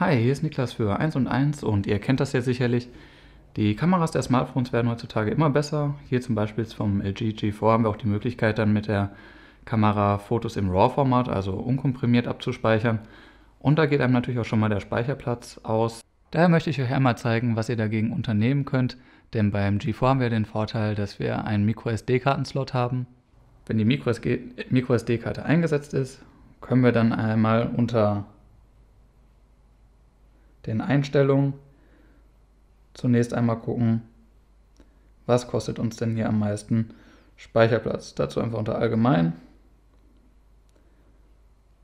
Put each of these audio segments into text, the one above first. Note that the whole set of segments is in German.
Hi, hier ist Niklas für 1 und 1 und ihr kennt das ja sicherlich. Die Kameras der Smartphones werden heutzutage immer besser. Hier zum Beispiel vom LG G4 haben wir auch die Möglichkeit dann mit der Kamera Fotos im RAW-Format, also unkomprimiert abzuspeichern. Und da geht einem natürlich auch schon mal der Speicherplatz aus. Daher möchte ich euch einmal zeigen, was ihr dagegen unternehmen könnt, denn beim G4 haben wir den Vorteil, dass wir einen MicroSD-Kartenslot haben. Wenn die MicroSD-Karte eingesetzt ist, können wir dann einmal unter den Einstellungen zunächst einmal gucken, was kostet uns denn hier am meisten Speicherplatz. Dazu einfach unter Allgemein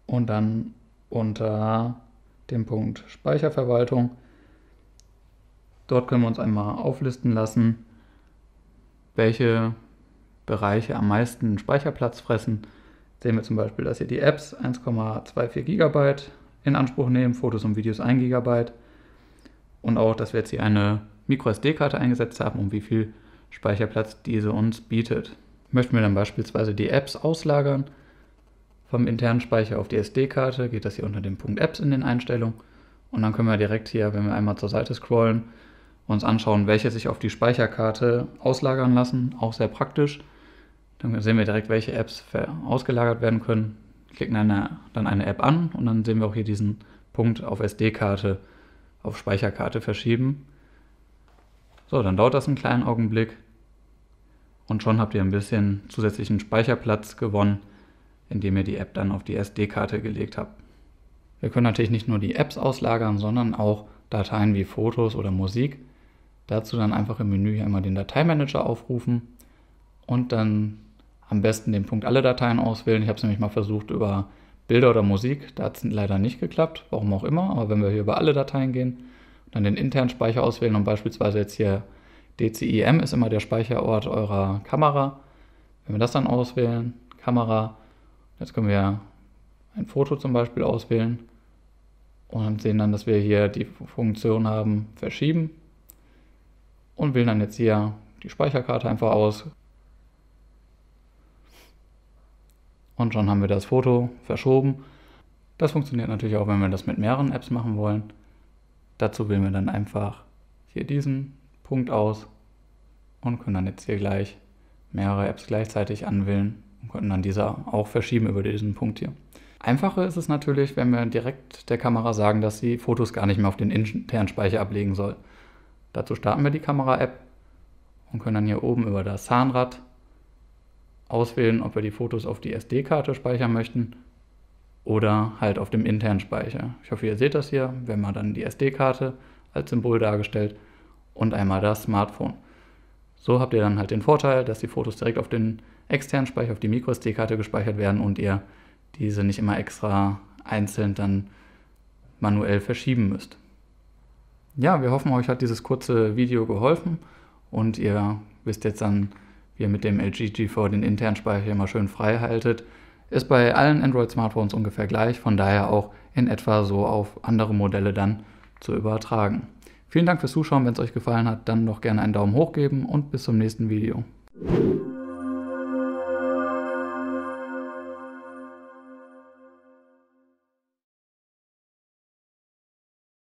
und dann unter dem Punkt Speicherverwaltung. Dort können wir uns einmal auflisten lassen, welche Bereiche am meisten Speicherplatz fressen. Sehen wir zum Beispiel, dass hier die Apps 1,24 GB in Anspruch nehmen, Fotos und Videos 1 GB, und auch, dass wir jetzt hier eine MicroSD-Karte eingesetzt haben und wie viel Speicherplatz diese uns bietet. Möchten wir dann beispielsweise die Apps auslagern vom internen Speicher auf die SD-Karte, geht das hier unter dem Punkt Apps in den Einstellungen und dann können wir direkt hier, wenn wir einmal zur Seite scrollen, uns anschauen, welche sich auf die Speicherkarte auslagern lassen, auch sehr praktisch. Dann sehen wir direkt, welche Apps ausgelagert werden können. Klicken eine, dann eine App an und dann sehen wir auch hier diesen Punkt auf SD-Karte auf Speicherkarte verschieben. So, dann dauert das einen kleinen Augenblick und schon habt ihr ein bisschen zusätzlichen Speicherplatz gewonnen, indem ihr die App dann auf die SD-Karte gelegt habt. Wir können natürlich nicht nur die Apps auslagern, sondern auch Dateien wie Fotos oder Musik. Dazu dann einfach im Menü hier einmal den Dateimanager aufrufen und dann am besten den Punkt alle Dateien auswählen. Ich habe es nämlich mal versucht über Bilder oder Musik, da hat es leider nicht geklappt, warum auch immer. Aber wenn wir hier über alle Dateien gehen, dann den internen Speicher auswählen und beispielsweise jetzt hier DCIM ist immer der Speicherort eurer Kamera. Wenn wir das dann auswählen, Kamera, jetzt können wir ein Foto zum Beispiel auswählen und sehen dann, dass wir hier die Funktion haben, verschieben und wählen dann jetzt hier die Speicherkarte einfach aus, und schon haben wir das Foto verschoben. Das funktioniert natürlich auch, wenn wir das mit mehreren Apps machen wollen. Dazu wählen wir dann einfach hier diesen Punkt aus und können dann jetzt hier gleich mehrere Apps gleichzeitig anwählen und können dann diese auch verschieben über diesen Punkt hier. Einfacher ist es natürlich, wenn wir direkt der Kamera sagen, dass sie Fotos gar nicht mehr auf den internen Speicher ablegen soll. Dazu starten wir die Kamera-App und können dann hier oben über das Zahnrad auswählen, ob wir die Fotos auf die SD-Karte speichern möchten oder halt auf dem internen Speicher. Ich hoffe, ihr seht das hier. Wir haben dann die SD-Karte als Symbol dargestellt und einmal das Smartphone. So habt ihr dann halt den Vorteil, dass die Fotos direkt auf den externen Speicher, auf die MicroSD-Karte gespeichert werden und ihr diese nicht immer extra einzeln dann manuell verschieben müsst. Ja, wir hoffen, euch hat dieses kurze Video geholfen und ihr wisst jetzt dann, wie ihr mit dem LG G4 den internen Speicher immer schön frei haltet, ist bei allen Android-Smartphones ungefähr gleich, von daher auch in etwa so auf andere Modelle dann zu übertragen. Vielen Dank fürs Zuschauen, wenn es euch gefallen hat, dann doch gerne einen Daumen hoch geben und bis zum nächsten Video.